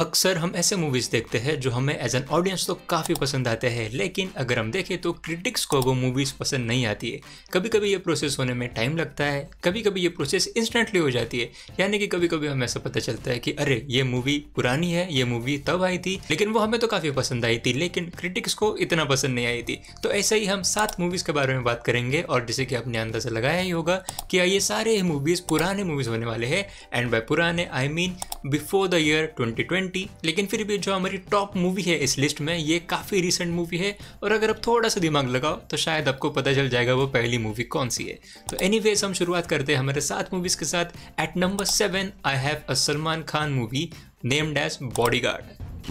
अक्सर हम ऐसे मूवीज देखते हैं जो हमें एज एन ऑडियंस तो काफ़ी पसंद आते हैं लेकिन अगर हम देखें तो क्रिटिक्स को वो मूवीज़ पसंद नहीं आती है कभी कभी ये प्रोसेस होने में टाइम लगता है कभी कभी ये प्रोसेस इंस्टेंटली हो जाती है यानी कि कभी कभी हमें ऐसा पता चलता है कि अरे ये मूवी पुरानी है ये मूवी तब आई थी लेकिन वो हमें तो काफ़ी पसंद आई थी लेकिन क्रिटिक्स को इतना पसंद नहीं आई थी तो ऐसे ही हम सात मूवीज़ के बारे में बात करेंगे और जैसे कि आपने अंदाज़ा लगाया ही होगा कि ये सारे मूवीज़ पुराने मूवीज़ होने वाले हैं एंड बाय पुराने I mean before the year twenty twenty लेकिन फिर भी जो हमारी टॉप मूवी है इस लिस्ट में ये काफ़ी रिसेंट मूवी है और अगर आप थोड़ा सा दिमाग लगाओ तो शायद आपको पता चल जाएगा वो पहली मूवी कौन सी है तो एनी हम शुरुआत करते हैं हमारे सात मूवीज़ के साथ at number seven I have a Salman Khan movie named as body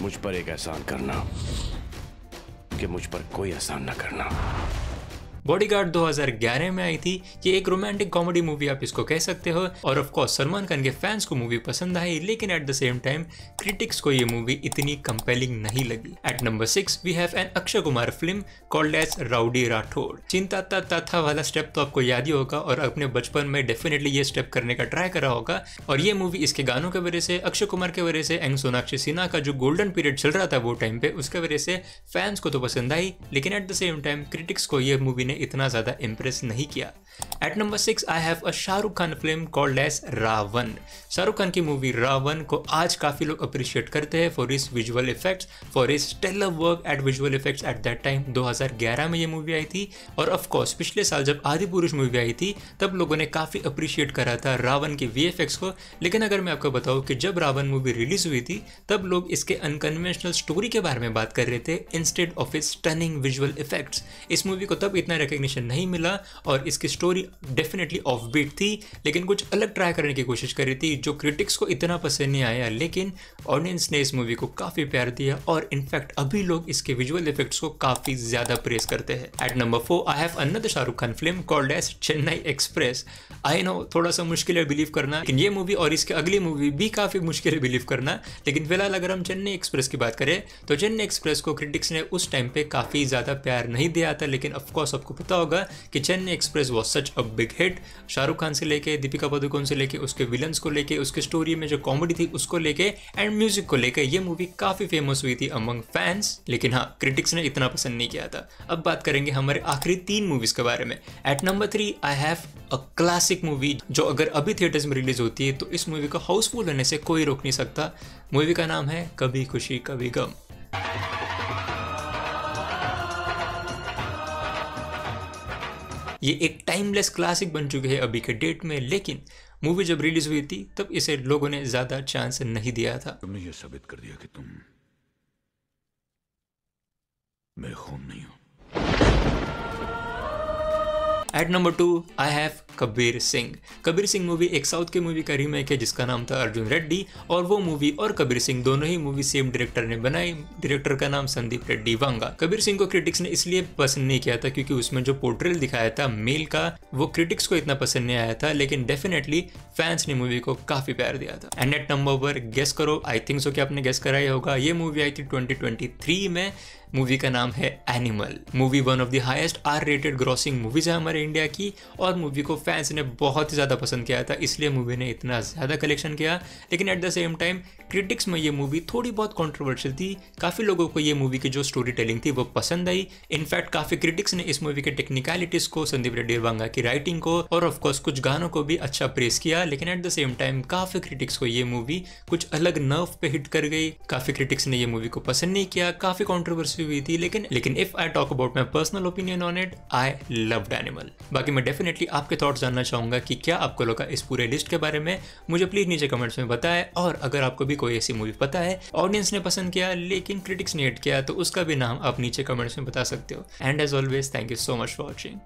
मुझ पर एक एहसान करना कि मुझ पर कोई एहसान ना करना बॉडीगार्ड 2011 में आई थी ये एक रोमांटिक कॉमेडी मूवी आप इसको कह सकते हो और कोर्स सलमान खान के फैंस को मूवी पसंद आई लेकिन at the same time critics को ये मूवी इतनी कंपेलिंग नहीं लगी at number six we have an Akshay Kumar film called as Rowdy Rathore चिंता तथा वाला स्टेप तो आपको याद ही होगा और अपने बचपन में डेफिनेटली ये स्टेप करने का ट्राई करा होगा और ये मूवी इसके गानों के वजह से अक्षय कुमार के वजह से एंग सोनाक्षी सिन्हा का जो गोल्डन पीरियड चल रहा था वो टाइम पे उसके वजह से फैंस को तो पसंद आई लेकिन at the same time critics को ये मूवी ने इतना ज़्यादा इम्प्रेस नहीं किया at number six I have a Shahrukh Khan film called as RaOne Shahrukh Khan की मूवी रावन को आज काफ़ी लोग अप्रिशिएट करते हैं for its visual effects for its tail work at visual effects at that time 2011 में ये मूवी आई थी और ऑफ कोर्स पिछले साल जब आदि पुरुष मूवी आई थी तब लोगों ने काफ़ी अप्रिशिएट करा था रावण के वी को लेकिन अगर मैं आपको बताऊँ कि जब रावण मूवी रिलीज हुई थी तब लोग इसके अनकन्वेंशनल स्टोरी के बारे में बात कर रहे थे instead of its turning visual effects इस मूवी को तब इतना रिकग्निशन नहीं मिला और इसकी स्टोरी डेफिनेटली ऑफ बीट थी लेकिन कुछ अलग ट्राई करने की कोशिश करी थी जो क्रिटिक्स को इतना पसंद नहीं आया लेकिन ऑडियंस ने इस मूवी को काफ़ी प्यार दिया और इनफैक्ट अभी लोग इसके विजुअल इफेक्ट्स को काफ़ी ज़्यादा प्रेस करते हैं at number four I have another Shahrukh Khan film called as Chennai express I know थोड़ा सा मुश्किल है बिलीव करना लेकिन ये मूवी और इसके अगली मूवी भी काफ़ी मुश्किल है बिलीव करना लेकिन फिलहाल अगर हम चेन्नई एक्सप्रेस की बात करें तो चेन्नई एक्सप्रेस को क्रिटिक्स ने उस टाइम पे काफ़ी ज़्यादा प्यार नहीं दिया था लेकिन ऑफकोर्स आपको आपको पता होगा कि Chennai express was such a big hit Shahrukh Khan से लेके दीपिका पादुकोण से लेके उसके विलन्स को लेके उसके स्टोरी में जो कॉमेडी थी उसको लेके एंड म्यूजिक को लेके ये मूवी काफ़ी फेमस हुई थी अमंग फैंस लेकिन हाँ क्रिटिक्स ने इतना पसंद नहीं किया था अब बात करेंगे हमारे आखिरी तीन मूवीज़ के बारे में at number three I have a classic movie जो अगर अभी थिएटर्स में रिलीज होती है तो इस मूवी को हाउसफुल होने से कोई रोक नहीं सकता मूवी का नाम है कभी खुशी कभी गम ये एक टाइमलेस क्लासिक बन चुकी है अभी के डेट में लेकिन मूवी जब रिलीज हुई थी तब इसे लोगों ने ज्यादा चांस नहीं दिया था तुमने ये साबित कर दिया कि तुम मैं खून नहीं हूं at number two I have Kabir Singh Kabir Singh movie एक साउथ की मूवी का रीमेक है जिसका नाम था अर्जुन रेड्डी और वो मूवी और कबीर सिंह दोनों ही मूवी सेम डायरेक्टर ने बनाई डायरेक्टर का नाम संदीप रेड्डी वांगा कबीर सिंह को क्रिटिक्स ने इसलिए पसंद नहीं किया था क्योंकि उसमें जो पोर्ट्रेल दिखाया था मेल का वो क्रिटिक्स को इतना पसंद नहीं आया था लेकिन डेफिनेटली फैंस ने मूवी को काफी प्यार दिया था एंड एट नंबर पर गेस करो आई थिंक सो कि आपने गेस कराया होगा ये मूवी आई थी 2023 में मूवी का नाम है Animal movie one of the highest R rated grossing movies है हमारे इंडिया की और मूवी को फैंस ने बहुत ही ज़्यादा पसंद किया था इसलिए मूवी ने इतना ज़्यादा कलेक्शन किया लेकिन at the same time critics में ये मूवी थोड़ी बहुत कॉन्ट्रोवर्शियल थी काफ़ी लोगों को ये मूवी की जो स्टोरी टेलिंग थी वो पसंद आई इनफैक्ट काफ़ी क्रिटिक्स ने इस मूवी के टेक्निकलिटीज़ को संदीप रेड्डी वांगा की राइटिंग को और ऑफकोर्स कुछ गानों को भी अच्छा प्रेस किया लेकिन एट द सेम टाइम काफ़ी क्रिटिक्स को ये मूवी कुछ अलग नर्व पे हिट कर गई काफ़ी क्रिटिक्स ने ये मूवी को पसंद नहीं किया काफ़ी कॉन्ट्रोवर्सी हुई थी लेकिन लेकिन if I talk about my personal opinion on it I loved Animal बाकी मैं डेफिनेटली आपके थॉट्स जानना चाहूँगा कि क्या आपको लगा इस पूरे लिस्ट के बारे में मुझे प्लीज़ नीचे कमेंट्स में बताएं और अगर आपको भी कोई ऐसी मूवी पता है ऑडियंस ने पसंद किया लेकिन क्रिटिक्स ने हेट किया तो उसका भी नाम आप नीचे कमेंट्स में बता सकते हो and as always thank you so much for watching